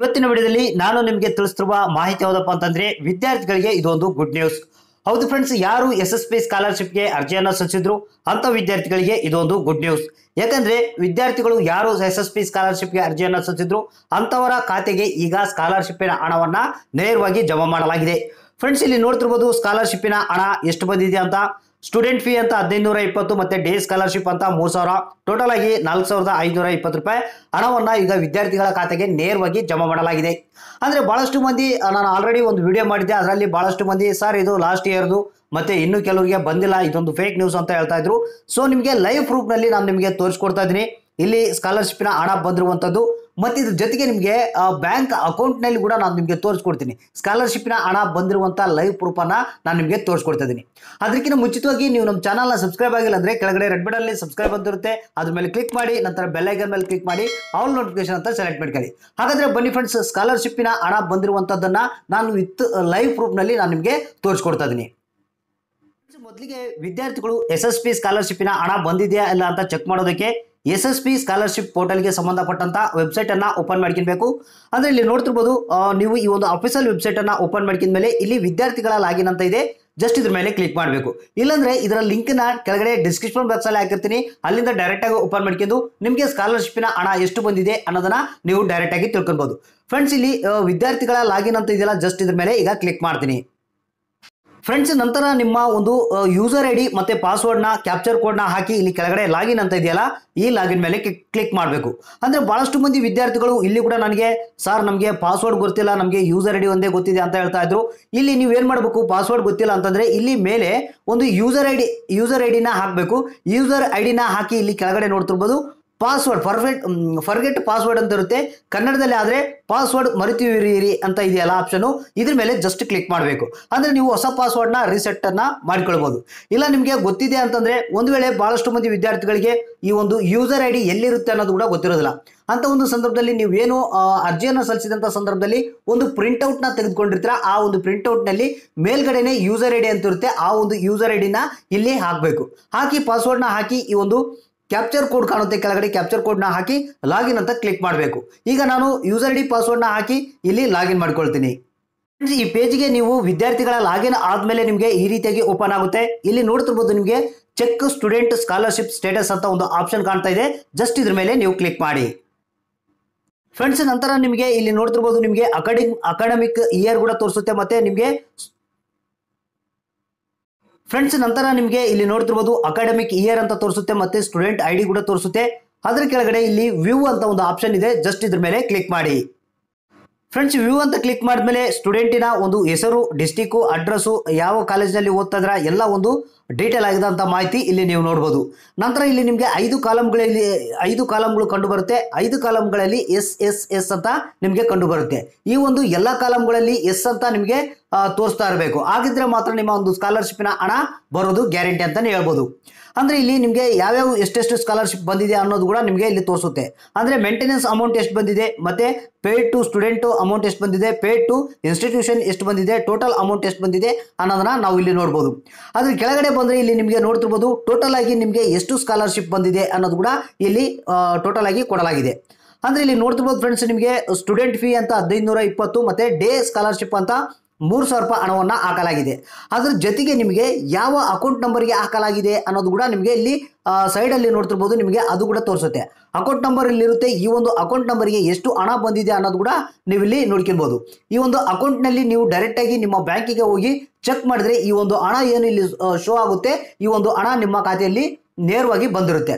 ಇವತ್ತಿನ ವಿಡಿಯೋದಲ್ಲಿ ನಾನು ನಿಮಗೆ ತಿಳಿಸ್ತಿರುವ ಮಾಹಿತಿ ಯಾವುದಪ್ಪ ಅಂತಂದ್ರೆ ವಿದ್ಯಾರ್ಥಿಗಳಿಗೆ ಇದೊಂದು ಗುಡ್ ನ್ಯೂಸ್ ಹೌದು ಫ್ರೆಂಡ್ಸ್ ಯಾರು ಎಸ್ ಎಸ್ ಪಿ ಸ್ಕಾಲರ್ಶಿಪ್ಗೆ ಅರ್ಜಿಯನ್ನು ಸಲ್ಲಿಸಿದ್ರು ಅಂತ ವಿದ್ಯಾರ್ಥಿಗಳಿಗೆ ಇದೊಂದು ಗುಡ್ ನ್ಯೂಸ್ ಯಾಕಂದ್ರೆ ವಿದ್ಯಾರ್ಥಿಗಳು ಯಾರು ಎಸ್ ಎಸ್ ಪಿ ಸ್ಕಾಲರ್ಶಿಪ್ಗೆ ಅರ್ಜಿಯನ್ನು ಸಲ್ಲಿಸಿದ್ರು ಅಂಥವರ ಖಾತೆಗೆ ಈಗ ಸ್ಕಾಲರ್ಶಿಪ್ಪಿನ ಹಣವನ್ನ ನೇರವಾಗಿ ಜಮಾ ಮಾಡಲಾಗಿದೆ ಫ್ರೆಂಡ್ಸ್ ಇಲ್ಲಿ ನೋಡ್ತಿರ್ಬೋದು ಸ್ಕಾಲರ್ಶಿಪ್ಪಿನ ಹಣ ಎಷ್ಟು ಬಂದಿದೆ ಅಂತ ಸ್ಟೂಡೆಂಟ್ ಫೀ ಅಂತ ಹದಿನೈದುನೂರ ಇಪ್ಪತ್ತು ಮತ್ತೆ ಡೇ ಸ್ಕಾಲರ್ಶಿಪ್ ಅಂತ ಮೂರು ಸಾವಿರ ಟೋಟಲ್ ಆಗಿ ನಾಲ್ಕು ಸಾವಿರದ ಐನೂರ ಇಪ್ಪತ್ತು ರೂಪಾಯಿ ಹಣವನ್ನು ಈಗ ವಿದ್ಯಾರ್ಥಿಗಳ ಖಾತೆಗೆ ನೇರವಾಗಿ ಜಮಾ ಮಾಡಲಾಗಿದೆ ಅಂದ್ರೆ ಭಾಳಷ್ಟು ಮಂದಿ ನಾನು ಆಲ್ರೆಡಿ ಒಂದು ವಿಡಿಯೋ ಮಾಡಿದ್ದೆ ಅದರಲ್ಲಿ ಭಾಳಷ್ಟು ಮಂದಿ ಸರ್ ಇದು ಲಾಸ್ಟ್ ಇಯರ್ದು ಮತ್ತೆ ಇನ್ನು ಕೆಲವರಿಗೆ ಬಂದಿಲ್ಲ ಇದೊಂದು ಫೇಕ್ ನ್ಯೂಸ್ ಅಂತ ಹೇಳ್ತಾ ಇದ್ರು ಸೊ ನಿಮಗೆ ಲೈವ್ ನಲ್ಲಿ ನಾನು ನಿಮಗೆ ತೋರಿಸ್ಕೊಡ್ತಾ ಇದ್ದೀನಿ ಇಲ್ಲಿ ಸ್ಕಾಲರ್ಶಿಪ್ನ ಹಣ ಬಂದಿರುವಂಥದ್ದು ಮತ್ತು ಇದ್ರ ಜೊತೆಗೆ ನಿಮಗೆ ಬ್ಯಾಂಕ್ ಅಕೌಂಟ್ನಲ್ಲಿ ಕೂಡ ನಾನು ನಿಮಗೆ ತೋರಿಸ್ಕೊಡ್ತೀನಿ ಸ್ಕಾಲರ್ಶಿಪ್ನ ಹಣ ಬಂದಿರುವಂಥ ಲೈವ್ ಪ್ರೂಫನ್ನು ನಾನು ನಿಮಗೆ ತೋರಿಸ್ಕೊಡ್ತಾ ಇದ್ದೀನಿ ಅದಕ್ಕಿಂತ ಮುಂಚಿತವಾಗಿ ನೀವು ನಮ್ಮ ಚಾನಲ್ನ ಸಬ್ಸ್ಕ್ರೈಬ್ ಆಗಿಲ್ಲ ಅಂದರೆ ಕೆಳಗಡೆ ರೆಡ್ ಅಲ್ಲಿ ಸಬ್ಸ್ಕ್ರೈಬ್ ಬಂದಿರುತ್ತೆ ಅದ್ರ ಮೇಲೆ ಕ್ಲಿಕ್ ಮಾಡಿ ನಂತರ ಬೆಲ್ಲೈಕನ್ ಮೇಲೆ ಕ್ಲಿಕ್ ಮಾಡಿ ಆಲ್ ನೋಟಿಫಿಕೇಶನ್ ಅಂತ ಸೆಲೆಕ್ಟ್ ಮಾಡ್ಕೊಳ್ಳಿ ಹಾಗಾದರೆ ಬನ್ನಿ ಫ್ರೆಂಡ್ಸ್ ಸ್ಕಾಲರ್ಶಿಪ್ಪಿನ ಹಣ ಬಂದಿರುವಂಥದ್ದನ್ನು ನಾನು ವಿತ್ ಲೈವ್ ಪ್ರೂಫ್ನಲ್ಲಿ ನಾನು ನಿಮಗೆ ತೋರಿಸ್ಕೊಡ್ತಾ ಇದ್ದೀನಿ ಮೊದಲಿಗೆ ವಿದ್ಯಾರ್ಥಿಗಳು ಎಸ್ ಎಸ್ ಪಿ ಸ್ಕಾಲರ್ಶಿಪ್ಪಿನ ಹಣ ಬಂದಿದೆಯಾ ಇಲ್ಲ ಅಂತ ಚೆಕ್ ಮಾಡೋದಕ್ಕೆ ಎಸ್ ಎಸ್ ಪಿ ಸ್ಕಾಲರ್ಶಿಪ್ ಪೋರ್ಟಲ್ಗೆ ಸಂಬಂಧಪಟ್ಟಂತ ವೆಬ್ಸೈಟ್ ಅನ್ನ ಓಪನ್ ಮಾಡ್ಕೊಬೇಕು ಅಂದ್ರೆ ಇಲ್ಲಿ ನೋಡ್ತಿರ್ಬೋದು ನೀವು ಈ ಒಂದು ಅಫಿಷಿಯಲ್ ವೆಬ್ಸೈಟ್ ಅನ್ನ ಓಪನ್ ಮಾಡ್ಕಿದ ಮೇಲೆ ಇಲ್ಲಿ ವಿದ್ಯಾರ್ಥಿಗಳ ಲಾಗಿನ್ ಅಂತ ಇದೆ ಜಸ್ಟ್ ಇದ್ರ ಮೇಲೆ ಕ್ಲಿಕ್ ಮಾಡಬೇಕು ಇಲ್ಲಾಂದ್ರೆ ಇದರ ಲಿಂಕ್ ನ ಕೆಳಗಡೆ ಡಿಸ್ಕ್ರಿಪ್ಷನ್ ಬಾಕ್ಸ್ ಅಲ್ಲಿ ಹಾಕಿರ್ತೀನಿ ಅಲ್ಲಿಂದ ಡೈರೆಕ್ಟ್ ಆಗಿ ಓಪನ್ ಮಾಡ್ಕೊಂಡು ನಿಮಗೆ ಸ್ಕಾಲರ್ಶಿಪ್ನ ಹಣ ಎಷ್ಟು ಬಂದಿದೆ ಅನ್ನೋದನ್ನ ನೀವು ಡೈರೆಕ್ಟ್ ಆಗಿ ತಿಳ್ಕೊಬಹುದು ಫ್ರೆಂಡ್ಸ್ ಇಲ್ಲಿ ವಿದ್ಯಾರ್ಥಿಗಳ ಲಾಗಿನ್ ಅಂತ ಇದೆಯಲ್ಲ ಜಸ್ಟ್ ಇದ್ರ ಮೇಲೆ ಈಗ ಕ್ಲಿಕ್ ಮಾಡ್ತೀನಿ ಫ್ರೆಂಡ್ಸ್ ನಂತರ ನಿಮ್ಮ ಒಂದು ಯೂಸರ್ ಐ ಡಿ ಮತ್ತೆ ಪಾಸ್ವರ್ಡ್ನ ಕ್ಯಾಪ್ಚರ್ ಕೋಡ್ನ ಹಾಕಿ ಇಲ್ಲಿ ಕೆಳಗಡೆ ಲಾಗಿನ್ ಅಂತ ಇದೆಯಲ್ಲ ಈ ಲಾಗಿನ್ ಮೇಲೆ ಕ್ಲಿಕ್ ಮಾಡಬೇಕು ಅಂದರೆ ಭಾಳಷ್ಟು ಮಂದಿ ವಿದ್ಯಾರ್ಥಿಗಳು ಇಲ್ಲಿ ಕೂಡ ನನಗೆ ಸರ್ ನಮಗೆ ಪಾಸ್ವರ್ಡ್ ಗೊತ್ತಿಲ್ಲ ನಮಗೆ ಯೂಸರ್ ಐ ಡಿ ಒಂದೇ ಗೊತ್ತಿದೆ ಅಂತ ಹೇಳ್ತಾ ಇದ್ರು ಇಲ್ಲಿ ನೀವು ಏನು ಮಾಡಬೇಕು ಪಾಸ್ವರ್ಡ್ ಗೊತ್ತಿಲ್ಲ ಅಂತಂದರೆ ಇಲ್ಲಿ ಮೇಲೆ ಒಂದು user I D user I ಡಿನ ಹಾಕಬೇಕು ಯೂಸರ್ ಐ ಡಿನ ಹಾಕಿ ಇಲ್ಲಿ ಕೆಳಗಡೆ ನೋಡ್ತಿರ್ಬೋದು ಪಾಸ್ವರ್ಡ್ ಪರ್ಫೆಕ್ಟ್ ಫರ್ಗೆಟ್ ಪಾಸ್ವರ್ಡ್ ಅಂತ ಇರುತ್ತೆ ಕನ್ನಡದಲ್ಲಿ ಆದರೆ ಪಾಸ್ವರ್ಡ್ ಮರಿತೀವಿರಿ ಅಂತ ಇದೆಯಲ್ಲ ಆಪ್ಷನು ಇದ್ರ ಮೇಲೆ ಜಸ್ಟ್ ಕ್ಲಿಕ್ ಮಾಡಬೇಕು ಅಂದರೆ ನೀವು ಹೊಸ ಪಾಸ್ವರ್ಡ್ನ ರೀಸೆಟ್ಟನ್ನು ಮಾಡ್ಕೊಳ್ಬೋದು ಇಲ್ಲ ನಿಮಗೆ ಗೊತ್ತಿದೆ ಅಂತಂದರೆ ಒಂದು ವೇಳೆ ಭಾಳಷ್ಟು ಮಂದಿ ವಿದ್ಯಾರ್ಥಿಗಳಿಗೆ ಈ ಒಂದು ಯೂಸರ್ ಐ ಡಿ ಎಲ್ಲಿರುತ್ತೆ ಅನ್ನೋದು ಕೂಡ ಗೊತ್ತಿರೋದಿಲ್ಲ ಅಂತ ಒಂದು ಸಂದರ್ಭದಲ್ಲಿ ನೀವೇನು ಅರ್ಜಿಯನ್ನು ಸಲ್ಲಿಸಿದಂಥ ಸಂದರ್ಭದಲ್ಲಿ ಒಂದು ಪ್ರಿಂಟೌಟ್ನ ತೆಗೆದುಕೊಂಡಿರ್ತೀರ ಆ ಒಂದು ಪ್ರಿಂಟೌಟ್ನಲ್ಲಿ ಮೇಲ್ಗಡೆನೆ ಯೂಸರ್ ಐ ಡಿ ಅಂತ ಇರುತ್ತೆ ಆ ಒಂದು ಯೂಸರ್ ಐ ಡಿನ ಇಲ್ಲಿ ಹಾಕಬೇಕು ಹಾಕಿ ಪಾಸ್ವರ್ಡ್ನ ಹಾಕಿ ಈ ಒಂದು ಕ್ಯಾಪ್ಚರ್ ಕೋಡ್ ಕಾಣುತ್ತೆ ಕೆಳಗಡೆ ಕ್ಯಾಪ್ಚರ್ ಕೋಡ್ನ ಹಾಕಿ ಲಾಗಿನ್ ಅಂತ ಕ್ಲಿಕ್ ಮಾಡಬೇಕು ಈಗ ನಾನು ಯೂಸರ್ ಐಡಿ ಡಿ ಪಾಸ್ವರ್ಡ್ನ ಹಾಕಿ ಇಲ್ಲಿ ಲಾಗಿನ್ ಮಾಡ್ಕೊಳ್ತೀನಿ ಈ ಪೇಜ್ಗೆ ನೀವು ವಿದ್ಯಾರ್ಥಿಗಳ ಲಾಗಿನ್ ಆದ್ಮೇಲೆ ನಿಮಗೆ ಈ ರೀತಿಯಾಗಿ ಓಪನ್ ಆಗುತ್ತೆ ಇಲ್ಲಿ ನೋಡ್ತಿರ್ಬೋದು ನಿಮಗೆ ಚೆಕ್ ಸ್ಟೂಡೆಂಟ್ ಸ್ಕಾಲರ್ಶಿಪ್ ಸ್ಟೇಟಸ್ ಅಂತ ಒಂದು ಆಪ್ಷನ್ ಕಾಣ್ತಾ ಇದೆ ಜಸ್ಟ್ ಇದ್ರ ಮೇಲೆ ನೀವು ಕ್ಲಿಕ್ ಮಾಡಿ ಫ್ರೆಂಡ್ಸ್ ನಂತರ ನಿಮಗೆ ಇಲ್ಲಿ ನೋಡ್ತಿರ್ಬೋದು ನಿಮಗೆ ಅಕಾಡೆಮಿ ಅಕಾಡೆಮಿಕ್ ಇಯರ್ ಕೂಡ ತೋರಿಸುತ್ತೆ ಮತ್ತೆ ನಿಮಗೆ ಫ್ರೆಂಡ್ಸ್ ನಂತರ ನಿಮಗೆ ಇಲ್ಲಿ ನೋಡ್ತಿರ್ಬೋದು ಅಕಾಡೆಮಿಕ್ ಇಯರ್ ಅಂತ ತೋರಿಸುತ್ತೆ ಮತ್ತೆ ಸ್ಟೂಡೆಂಟ್ ಐ ಡಿ ಕೂಡ ತೋರಿಸುತ್ತೆ ಅದರ ಕೆಳಗಡೆ ಇಲ್ಲಿ ವ್ಯೂ ಅಂತ ಒಂದು ಆಪ್ಷನ್ ಇದೆ ಜಸ್ಟ್ ಇದ್ರ ಮೇಲೆ ಕ್ಲಿಕ್ ಮಾಡಿ ಫ್ರೆಂಡ್ಸ್ ವ್ಯೂ ಅಂತ ಕ್ಲಿಕ್ ಮಾಡಿದ್ಮೇಲೆ ಸ್ಟೂಡೆಂಟಿನ ಒಂದು ಹೆಸರು ಡಿಸ್ಟಿಕ್ಕು ಅಡ್ರೆಸ್ ಯಾವ ನಲ್ಲಿ ಓದ್ತಾ ಇದ್ರ ಎಲ್ಲ ಒಂದು ಡೀಟೇಲ್ ಆಗಿದಂಥ ಮಾಹಿತಿ ಇಲ್ಲಿ ನೀವು ನೋಡ್ಬೋದು ನಂತರ ಇಲ್ಲಿ ನಿಮಗೆ ಐದು ಕಾಲಮ್ಗಳಲ್ಲಿ ಐದು ಕಾಲಮ್ಗಳು ಕಂಡು ಬರುತ್ತೆ ಐದು ಕಾಲಮ್ಗಳಲ್ಲಿ ಎಸ್ ಎಸ್ ಎಸ್ ಅಂತ ನಿಮಗೆ ಕಂಡು ಬರುತ್ತೆ ಈ ಒಂದು ಎಲ್ಲ ಕಾಲಮ್ಗಳಲ್ಲಿ ಎಸ್ ಅಂತ ನಿಮಗೆ ತೋರಿಸ್ತಾ ಇರಬೇಕು ಹಾಗಿದ್ರೆ ಮಾತ್ರ ನಿಮ್ಮ ಒಂದು ಸ್ಕಾಲರ್ಶಿಪ್ನ ಹಣ ಬರೋದು ಗ್ಯಾರಂಟಿ ಅಂತಲೇ ಹೇಳ್ಬೋದು ಅಂದರೆ ಇಲ್ಲಿ ನಿಮಗೆ ಯಾವ್ಯಾವ ಎಷ್ಟೆಷ್ಟು ಸ್ಕಾಲರ್ಶಿಪ್ ಬಂದಿದೆ ಅನ್ನೋದು ಕೂಡ ನಿಮಗೆ ಇಲ್ಲಿ ತೋರಿಸುತ್ತೆ ಅಂದರೆ ಮೇಂಟೆನೆನ್ಸ್ ಅಮೌಂಟ್ ಎಷ್ಟು ಬಂದಿದೆ ಮತ್ತು ಪೇಡ್ ಟು ಸ್ಟೂಡೆಂಟು ಅಮೌಂಟ್ ಎಷ್ಟು ಬಂದಿದೆ ಪೇಡ್ ಟು ಇನ್ಸ್ಟಿಟ್ಯೂಷನ್ ಎಷ್ಟು ಬಂದಿದೆ ಟೋಟಲ್ ಅಮೌಂಟ್ ಎಷ್ಟು ಬಂದಿದೆ ಅನ್ನೋದನ್ನ ನಾವು ಇಲ್ಲಿ ನೋಡ್ಬೋದು ಅದ್ರ ಕೆಳಗಡೆ ಬಂದರೆ ಇಲ್ಲಿ ನಿಮಗೆ ನೋಡ್ತಿರ್ಬೋದು ಟೋಟಲ್ ಆಗಿ ನಿಮಗೆ ಎಷ್ಟು ಸ್ಕಾಲರ್ಶಿಪ್ ಬಂದಿದೆ ಅನ್ನೋದು ಕೂಡ ಇಲ್ಲಿ ಟೋಟಲ್ ಆಗಿ ಕೊಡಲಾಗಿದೆ ಅಂದರೆ ಇಲ್ಲಿ ನೋಡ್ತಿರ್ಬೋದು ಫ್ರೆಂಡ್ಸ್ ನಿಮಗೆ ಸ್ಟೂಡೆಂಟ್ ಫೀ ಅಂತ ಹದಿನೈದು ನೂರ ಇಪ್ಪತ್ತು ಮತ್ತು ಡೇ ಸ್ಕಾಲರ್ಶಿಪ್ ಅಂತ ಮೂರು ಸಾವಿರ ರೂಪಾಯಿ ಹಣವನ್ನು ಹಾಕಲಾಗಿದೆ ಅದರ ಜೊತೆಗೆ ನಿಮಗೆ ಯಾವ ಅಕೌಂಟ್ ನಂಬರ್ಗೆ ಹಾಕಲಾಗಿದೆ ಅನ್ನೋದು ಕೂಡ ನಿಮಗೆ ಇಲ್ಲಿ ಸೈಡಲ್ಲಿ ನೋಡ್ತಿರ್ಬೋದು ನಿಮಗೆ ಅದು ಕೂಡ ತೋರಿಸುತ್ತೆ ಅಕೌಂಟ್ ನಂಬರ್ ಇಲ್ಲಿರುತ್ತೆ ಈ ಒಂದು ಅಕೌಂಟ್ ನಂಬರ್ಗೆ ಎಷ್ಟು ಹಣ ಬಂದಿದೆ ಅನ್ನೋದು ಕೂಡ ನೀವು ಇಲ್ಲಿ ನೋಡ್ಕೊಬೋದು ಈ ಒಂದು ಅಕೌಂಟ್ನಲ್ಲಿ ನೀವು ಡೈರೆಕ್ಟಾಗಿ ನಿಮ್ಮ ಬ್ಯಾಂಕಿಗೆ ಹೋಗಿ ಚೆಕ್ ಮಾಡಿದ್ರೆ ಈ ಒಂದು ಹಣ ಏನು ಇಲ್ಲಿ ಶೋ ಆಗುತ್ತೆ ಈ ಒಂದು ಹಣ ನಿಮ್ಮ ಖಾತೆಯಲ್ಲಿ ನೇರವಾಗಿ ಬಂದಿರುತ್ತೆ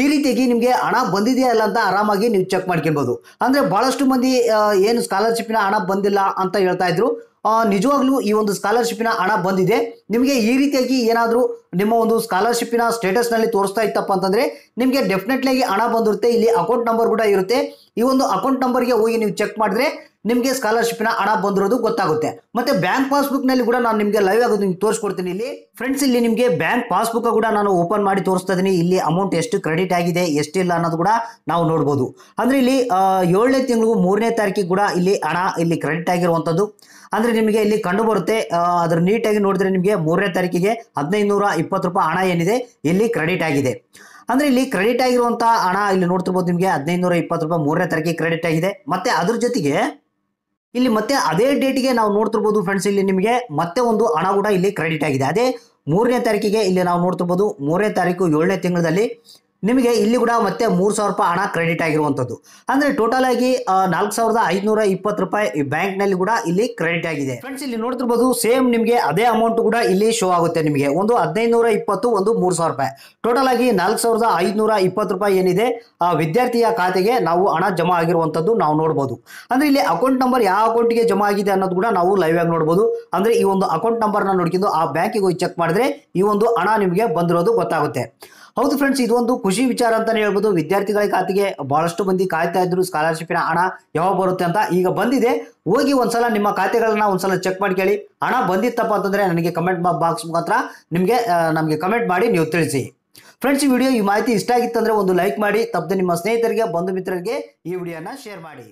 ಈ ರೀತಿಯಾಗಿ ನಿಮಗೆ ಹಣ ಬಂದಿದೆಯಾ ಇಲ್ಲ ಅಂತ ಆರಾಮಾಗಿ ನೀವು ಚೆಕ್ ಮಾಡ್ಕೊಳ್ಬೋದು ಅಂದರೆ ಭಾಳಷ್ಟು ಮಂದಿ ಏನು ಸ್ಕಾಲರ್ಶಿಪ್ನ ಹಣ ಬಂದಿಲ್ಲ ಅಂತ ಹೇಳ್ತಾ ಇದ್ರು ನಿಜವಾಗ್ಲೂ ಈ ಒಂದು ಸ್ಕಾಲರ್ಶಿಪ್ನ ಹಣ ಬಂದಿದೆ ನಿಮಗೆ ಈ ರೀತಿಯಾಗಿ ಏನಾದರೂ ನಿಮ್ಮ ಒಂದು ಸ್ಕಾಲರ್ಶಿಪ್ಪಿನ ಸ್ಟೇಟಸ್ನಲ್ಲಿ ತೋರಿಸ್ತಾ ಇತ್ತಪ್ಪ ಅಂತಂದರೆ ನಿಮಗೆ ಡೆಫಿನೆಟ್ಲಿ ಹಣ ಬಂದಿರುತ್ತೆ ಇಲ್ಲಿ ಅಕೌಂಟ್ ನಂಬರ್ ಕೂಡ ಇರುತ್ತೆ ಈ ಒಂದು ಅಕೌಂಟ್ ನಂಬರ್ಗೆ ಹೋಗಿ ನೀವು ಚೆಕ್ ಮಾಡಿದ್ರೆ ನಿಮಗೆ ಸ್ಕಾಲರ್ಶಿಪ್ನ ಹಣ ಬಂದಿರೋದು ಗೊತ್ತಾಗುತ್ತೆ ಮತ್ತೆ ಬ್ಯಾಂಕ್ ಪಾಸ್ಬುಕ್ ನಲ್ಲಿ ಕೂಡ ನಾನು ನಿಮಗೆ ಲೈವ್ ಆಗೋದು ನಿಮ್ಗೆ ತೋರಿಸ್ಕೊಡ್ತೀನಿ ಇಲ್ಲಿ ಫ್ರೆಂಡ್ಸ್ ಇಲ್ಲಿ ನಿಮಗೆ ಬ್ಯಾಂಕ್ ಪಾಸ್ಬುಕ್ ಕೂಡ ನಾನು ಓಪನ್ ಮಾಡಿ ತೋರಿಸ್ತಾ ಇದ್ದೀನಿ ಇಲ್ಲಿ ಅಮೌಂಟ್ ಎಷ್ಟು ಕ್ರೆಡಿಟ್ ಕಂಪ್ಲೀಟ್ ಆಗಿದೆ ಎಷ್ಟಿಲ್ಲ ಅನ್ನೋದು ಕೂಡ ನಾವು ನೋಡ್ಬೋದು ಅಂದ್ರೆ ಇಲ್ಲಿ ಏಳನೇ ತಿಂಗಳು ಮೂರನೇ ತಾರೀಕಿಗೆ ಕೂಡ ಇಲ್ಲಿ ಹಣ ಇಲ್ಲಿ ಕ್ರೆಡಿಟ್ ಆಗಿರುವಂಥದ್ದು ಅಂದ್ರೆ ನಿಮಗೆ ಇಲ್ಲಿ ಕಂಡು ಬರುತ್ತೆ ಅದ್ರ ನೀಟಾಗಿ ನೋಡಿದ್ರೆ ನಿಮಗೆ ಮೂರನೇ ತಾರೀಕಿಗೆ ಹದಿನೈದು ಇಪ್ಪತ್ತು ರೂಪಾಯಿ ಹಣ ಏನಿದೆ ಇಲ್ಲಿ ಕ್ರೆಡಿಟ್ ಆಗಿದೆ ಅಂದ್ರೆ ಇಲ್ಲಿ ಕ್ರೆಡಿಟ್ ಆಗಿರುವಂತಹ ಹಣ ಇಲ್ಲಿ ನೋಡ್ತಿರ್ಬೋದು ನಿಮಗೆ ಹದಿನೈದು ಇಪ್ಪತ್ತು ರೂಪಾಯಿ ಮೂರನೇ ತಾರೀಕಿಗೆ ಕ್ರೆಡಿಟ್ ಆಗಿದೆ ಮತ್ತೆ ಅದ್ರ ಜೊತೆಗೆ ಇಲ್ಲಿ ಮತ್ತೆ ಅದೇ ಡೇಟಿಗೆ ನಾವು ನೋಡ್ತಿರ್ಬೋದು ಫ್ರೆಂಡ್ಸ್ ಇಲ್ಲಿ ನಿಮಗೆ ಮತ್ತೆ ಒಂದು ಹಣ ಕೂಡ ಇಲ್ಲಿ ಕ್ರೆಡಿಟ್ ಆಗಿದೆ ಅದೇ ಮೂರನೇ ತಾರೀಕಿಗೆ ಇಲ್ಲಿ ನಾವು ನೋಡ್ತಿರ್ಬೋದು ಮೂರನೇ ತಾರೀಕು ಏಳನೇ ತಿಂಗಳಲ್ಲಿ ನಿಮಗೆ ಇಲ್ಲಿ ಕೂಡ ಮತ್ತೆ ಮೂರು ಸಾವಿರ ರೂಪಾಯಿ ಹಣ ಕ್ರೆಡಿಟ್ ಆಗಿರುವಂಥದ್ದು ಅಂದರೆ ಟೋಟಲ್ ಆಗಿ ನಾಲ್ಕು ಸಾವಿರದ ಐದುನೂರ ಇಪ್ಪತ್ತು ರೂಪಾಯಿ ಬ್ಯಾಂಕ್ನಲ್ಲಿ ಕೂಡ ಇಲ್ಲಿ ಕ್ರೆಡಿಟ್ ಆಗಿದೆ ಫ್ರೆಂಡ್ಸ್ ಇಲ್ಲಿ ನೋಡ್ತಿರ್ಬೋದು ಸೇಮ್ ನಿಮಗೆ ಅದೇ ಅಮೌಂಟ್ ಕೂಡ ಇಲ್ಲಿ ಶೋ ಆಗುತ್ತೆ ನಿಮಗೆ ಒಂದು ಹದಿನೈದುನೂರ ಇಪ್ಪತ್ತು ಒಂದು ಮೂರು ಸಾವಿರ ರೂಪಾಯಿ ಟೋಟಲ್ ಆಗಿ ನಾಲ್ಕು ಸಾವಿರದ ಐದುನೂರ ಇಪ್ಪತ್ತು ರೂಪಾಯಿ ಏನಿದೆ ಆ ವಿದ್ಯಾರ್ಥಿಯ ಖಾತೆಗೆ ನಾವು ಹಣ ಜಮಾ ಆಗಿರುವಂಥದ್ದು ನಾವು ನೋಡ್ಬೋದು ಅಂದರೆ ಇಲ್ಲಿ ಅಕೌಂಟ್ ನಂಬರ್ ಯಾವ ಅಕೌಂಟಿಗೆ ಜಮಾ ಆಗಿದೆ ಅನ್ನೋದು ಕೂಡ ನಾವು ಲೈವ್ ಆಗಿ ನೋಡ್ಬೋದು ಅಂದರೆ ಈ ಒಂದು ಅಕೌಂಟ್ ನಂಬರ್ನ ನೋಡ್ಕೊಂಡು ಆ ಬ್ಯಾಂಕಿಗೆ ಹೋಗಿ ಚೆಕ್ ಮಾಡಿದ್ರೆ ಈ ಒಂದು ಹಣ ನಿಮಗೆ ಬಂದಿರೋದು ಗೊತ್ತಾಗುತ್ತೆ ಹೌದು ಫ್ರೆಂಡ್ಸ್ ಇದೊಂದು ಖುಷಿ ವಿಚಾರ ಅಂತಾನೆ ಹೇಳ್ಬೋದು ವಿದ್ಯಾರ್ಥಿಗಳ ಖಾತೆಗೆ ಬಹಳಷ್ಟು ಮಂದಿ ಕಾಯ್ತಾ ಇದ್ರು ಸ್ಕಾಲರ್ಶಿಪ್ನ ಹಣ ಯಾವಾಗ ಬರುತ್ತೆ ಅಂತ ಈಗ ಬಂದಿದೆ ಹೋಗಿ ಒಂದ್ಸಲ ನಿಮ್ಮ ಖಾತೆಗಳನ್ನ ಒಂದ್ಸಲ ಚೆಕ್ ಮಾಡಿ ಕೇಳಿ ಹಣ ಬಂದಿತ್ತಪ್ಪ ಅಂತಂದ್ರೆ ನನಗೆ ಕಮೆಂಟ್ ಬಾಕ್ಸ್ ಮುಖಾಂತರ ನಿಮಗೆ ನಮಗೆ ಕಮೆಂಟ್ ಮಾಡಿ ನೀವು ತಿಳಿಸಿ ಫ್ರೆಂಡ್ಸ್ ಈ ವಿಡಿಯೋ ಈ ಮಾಹಿತಿ ಇಷ್ಟ ಆಗಿತ್ತಂದ್ರೆ ಒಂದು ಲೈಕ್ ಮಾಡಿ ತಪ್ಪದೆ ನಿಮ್ಮ ಸ್ನೇಹಿತರಿಗೆ ಬಂಧು ಮಿತ್ರರಿಗೆ ಈ ವಿಡಿಯೋನ ಶೇರ್ ಮಾಡಿ